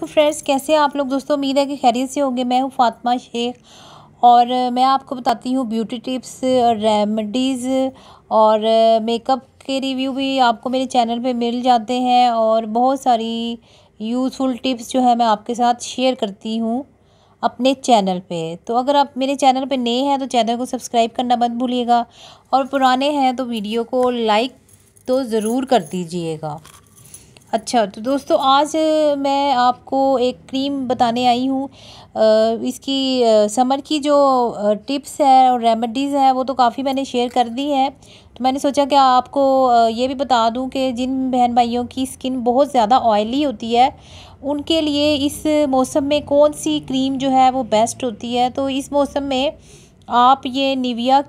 तो फ्रेंड्स कैसे हैं आप लोग दोस्तों उम्मीद है कि खैरियत से होंगे मैं हूँ फातिमा शेख और मैं आपको बताती हूँ ब्यूटी टिप्स और रेमडीज़ और मेकअप के रिव्यू भी आपको मेरे चैनल पे मिल जाते हैं और बहुत सारी यूज़फुल टिप्स जो है मैं आपके साथ शेयर करती हूँ अपने चैनल पे तो अगर आप मेरे चैनल पे नए हैं तो चैनल को सब्सक्राइब करना मत भूलिएगा और पुराने हैं तो वीडियो को लाइक तो ज़रूर कर दीजिएगा अच्छा तो दोस्तों आज मैं आपको एक क्रीम बताने आई हूँ इसकी समर की जो टिप्स है और रेमेडीज़ है वो तो काफ़ी मैंने शेयर कर दी है तो मैंने सोचा कि आपको ये भी बता दूँ कि जिन बहन भाइयों की स्किन बहुत ज़्यादा ऑयली होती है उनके लिए इस मौसम में कौन सी क्रीम जो है वो बेस्ट होती है तो इस मौसम में आप ये निविया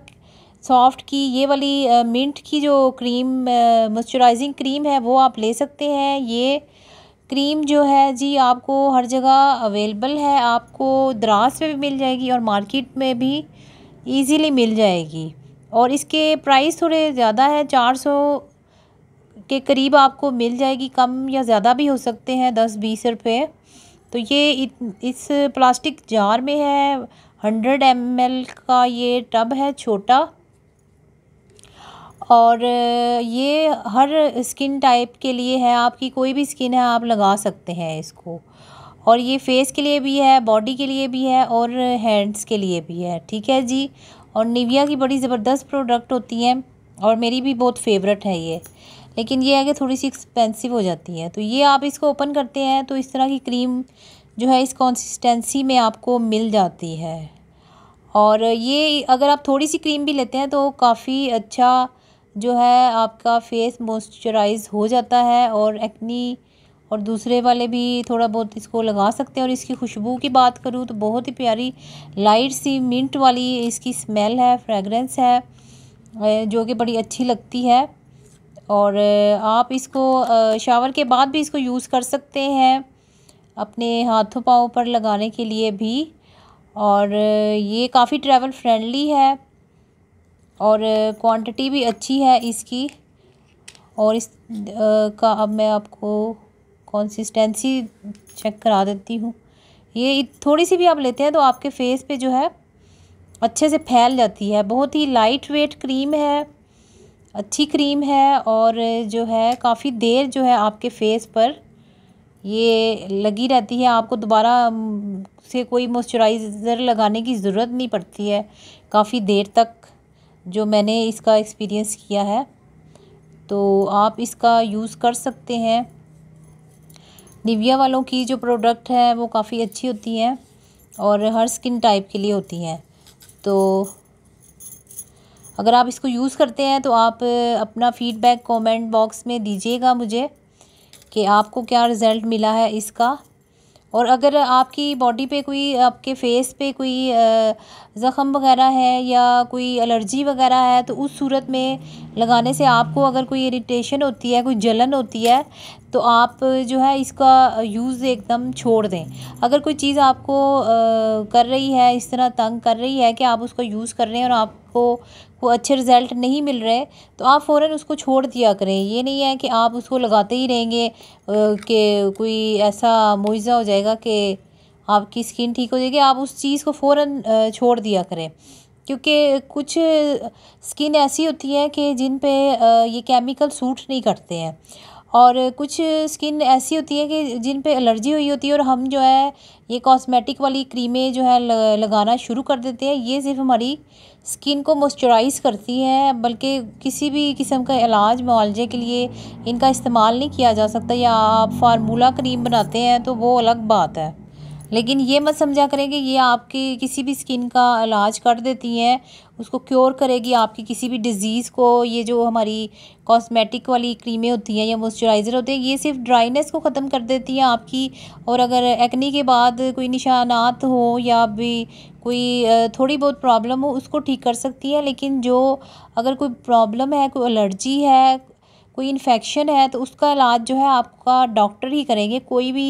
सॉफ्ट की ये वाली मिंट की जो क्रीम मॉइस्चराइजिंग क्रीम है वो आप ले सकते हैं ये क्रीम जो है जी आपको हर जगह अवेलेबल है आपको द्रास में भी मिल जाएगी और मार्केट में भी इजीली मिल जाएगी और इसके प्राइस थोड़े ज़्यादा है चार सौ के करीब आपको मिल जाएगी कम या ज़्यादा भी हो सकते हैं दस बीस रुपये तो ये इस प्लास्टिक जार में है हंड्रेड एम का ये टब है छोटा और ये हर स्किन टाइप के लिए है आपकी कोई भी स्किन है आप लगा सकते हैं इसको और ये फेस के लिए भी है बॉडी के लिए भी है और हैंड्स के लिए भी है ठीक है जी और निविया की बड़ी ज़बरदस्त प्रोडक्ट होती हैं और मेरी भी बहुत फेवरेट है ये लेकिन ये है कि थोड़ी सी एक्सपेंसिव हो जाती है तो ये आप इसको ओपन करते हैं तो इस तरह की क्रीम जो है इस कंसिस्टेंसी में आपको मिल जाती है और ये अगर आप थोड़ी सी क्रीम भी लेते हैं तो काफ़ी अच्छा जो है आपका फेस मॉइस्चराइज हो जाता है और एक्नी और दूसरे वाले भी थोड़ा बहुत इसको लगा सकते हैं और इसकी खुशबू की बात करूँ तो बहुत ही प्यारी लाइट सी मिंट वाली इसकी स्मेल है फ्रेगरेंस है जो कि बड़ी अच्छी लगती है और आप इसको शावर के बाद भी इसको यूज़ कर सकते हैं अपने हाथों पाँव पर लगाने के लिए भी और ये काफ़ी ट्रैवल फ्रेंडली है और क्वांटिटी भी अच्छी है इसकी और इस का अब मैं आपको कंसिस्टेंसी चेक करा देती हूँ ये थोड़ी सी भी आप लेते हैं तो आपके फेस पे जो है अच्छे से फैल जाती है बहुत ही लाइट वेट क्रीम है अच्छी क्रीम है और जो है काफ़ी देर जो है आपके फेस पर ये लगी रहती है आपको दोबारा से कोई मॉइस्चराइज़र लगाने की ज़रूरत नहीं पड़ती है काफ़ी देर तक जो मैंने इसका एक्सपीरियंस किया है तो आप इसका यूज़ कर सकते हैं निविया वालों की जो प्रोडक्ट है वो काफ़ी अच्छी होती हैं और हर स्किन टाइप के लिए होती हैं तो अगर आप इसको यूज़ करते हैं तो आप अपना फ़ीडबैक कमेंट बॉक्स में दीजिएगा मुझे कि आपको क्या रिज़ल्ट मिला है इसका और अगर आपकी बॉडी पे कोई आपके फेस पे कोई ज़ख़म वगैरह है या कोई एलर्जी वगैरह है तो उस सूरत में लगाने से आपको अगर कोई इरिटेशन होती है कोई जलन होती है तो आप जो है इसका यूज़ एकदम छोड़ दें अगर कोई चीज़ आपको कर रही है इस तरह तंग कर रही है कि आप उसको यूज़ कर रहे हैं और आपको को अच्छे रिज़ल्ट नहीं मिल रहे तो आप फ़ौर उसको छोड़ दिया करें ये नहीं है कि आप उसको लगाते ही रहेंगे कि कोई ऐसा मुआवजा हो जाएगा कि आपकी स्किन ठीक हो जाएगी आप उस चीज़ को फ़ौर छोड़ दिया करें क्योंकि कुछ स्किन ऐसी होती है कि जिन पे ये केमिकल सूट नहीं करते हैं और कुछ स्किन ऐसी होती है कि जिन पे एलर्जी हुई होती है और हम जो है ये कॉस्मेटिक वाली क्रीमें जो है लगाना शुरू कर देते हैं ये सिर्फ हमारी स्किन को मॉइस्चराइज़ करती है बल्कि किसी भी किस्म का इलाज मुआवजे के लिए इनका इस्तेमाल नहीं किया जा सकता या आप फार्मूला क्रीम बनाते हैं तो वो अलग बात है लेकिन ये मत समझा करें कि ये आपकी किसी भी स्किन का इलाज कर देती हैं उसको क्योर करेगी आपकी किसी भी डिज़ीज़ को ये जो हमारी कॉस्मेटिक वाली क्रीमें होती हैं या मॉइस्चराइज़र होते हैं ये सिर्फ ड्राइनेस को ख़त्म कर देती हैं आपकी और अगर एक्नी के बाद कोई निशानात हो या भी कोई थोड़ी बहुत प्रॉब्लम हो उसको ठीक कर सकती है लेकिन जो अगर कोई प्रॉब्लम है कोई एलर्जी है कोई इन्फेक्शन है तो उसका इलाज जो है आपका डॉक्टर ही करेंगे कोई भी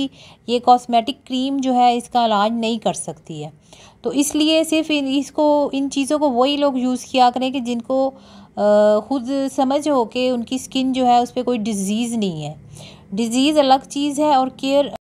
ये कॉस्मेटिक क्रीम जो है इसका इलाज नहीं कर सकती है तो इसलिए सिर्फ इन इसको इन चीज़ों को वही लोग यूज़ किया करें कि जिनको ख़ुद समझ हो कि उनकी स्किन जो है उस पर कोई डिज़ीज़ नहीं है डिज़ीज़ अलग चीज़ है और केयर